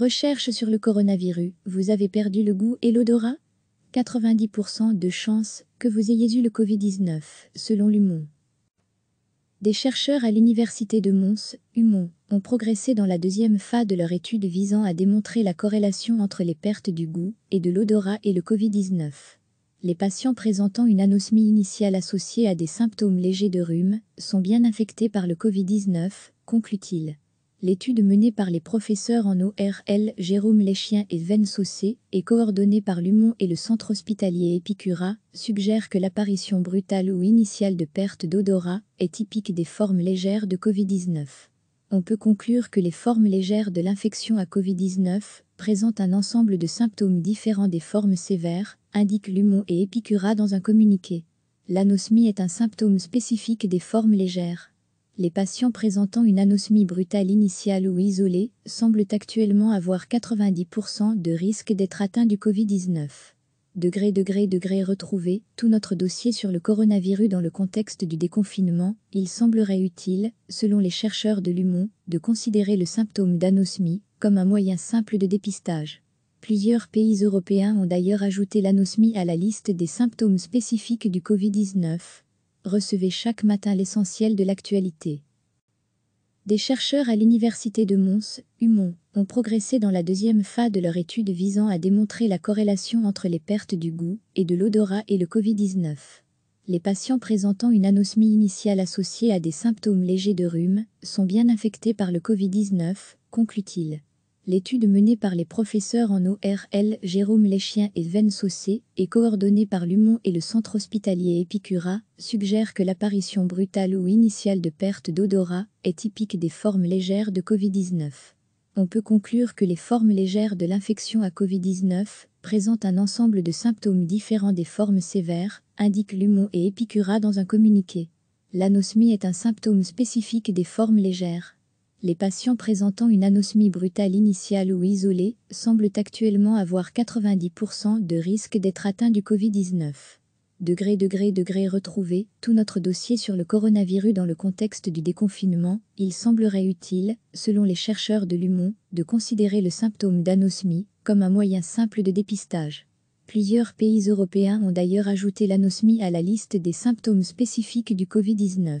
Recherche sur le coronavirus, vous avez perdu le goût et l'odorat 90% de chances que vous ayez eu le Covid-19, selon l'UMON. Des chercheurs à l'université de Mons, UMON, ont progressé dans la deuxième phase de leur étude visant à démontrer la corrélation entre les pertes du goût et de l'odorat et le Covid-19. Les patients présentant une anosmie initiale associée à des symptômes légers de rhume sont bien infectés par le Covid-19, conclut-il. L'étude menée par les professeurs en ORL Jérôme Leschien et Ven Saucé et coordonnée par l'UMON et le centre hospitalier Epicura suggère que l'apparition brutale ou initiale de perte d'odorat est typique des formes légères de Covid-19. On peut conclure que les formes légères de l'infection à Covid-19 présentent un ensemble de symptômes différents des formes sévères, indiquent l'UMON et Epicura dans un communiqué. L'anosmie est un symptôme spécifique des formes légères les patients présentant une anosmie brutale initiale ou isolée semblent actuellement avoir 90% de risque d'être atteints du Covid-19. Degré, degré, degré retrouvé, tout notre dossier sur le coronavirus dans le contexte du déconfinement, il semblerait utile, selon les chercheurs de l'UMON, de considérer le symptôme d'anosmie comme un moyen simple de dépistage. Plusieurs pays européens ont d'ailleurs ajouté l'anosmie à la liste des symptômes spécifiques du Covid-19, recevez chaque matin l'essentiel de l'actualité. Des chercheurs à l'université de Mons, Humont, ont progressé dans la deuxième phase de leur étude visant à démontrer la corrélation entre les pertes du goût et de l'odorat et le Covid-19. Les patients présentant une anosmie initiale associée à des symptômes légers de rhume sont bien infectés par le Covid-19, conclut-il. L'étude menée par les professeurs en ORL Jérôme Leschien et Sven Saucé, et coordonnée par l'UMON et le centre hospitalier Epicura suggère que l'apparition brutale ou initiale de perte d'odorat est typique des formes légères de Covid-19. On peut conclure que les formes légères de l'infection à Covid-19 présentent un ensemble de symptômes différents des formes sévères, indiquent l'UMON et Epicura dans un communiqué. L'anosmie est un symptôme spécifique des formes légères. Les patients présentant une anosmie brutale initiale ou isolée semblent actuellement avoir 90% de risque d'être atteints du Covid-19. Degré, degré, degré retrouvé, tout notre dossier sur le coronavirus dans le contexte du déconfinement, il semblerait utile, selon les chercheurs de l'UMON, de considérer le symptôme d'anosmie comme un moyen simple de dépistage. Plusieurs pays européens ont d'ailleurs ajouté l'anosmie à la liste des symptômes spécifiques du Covid-19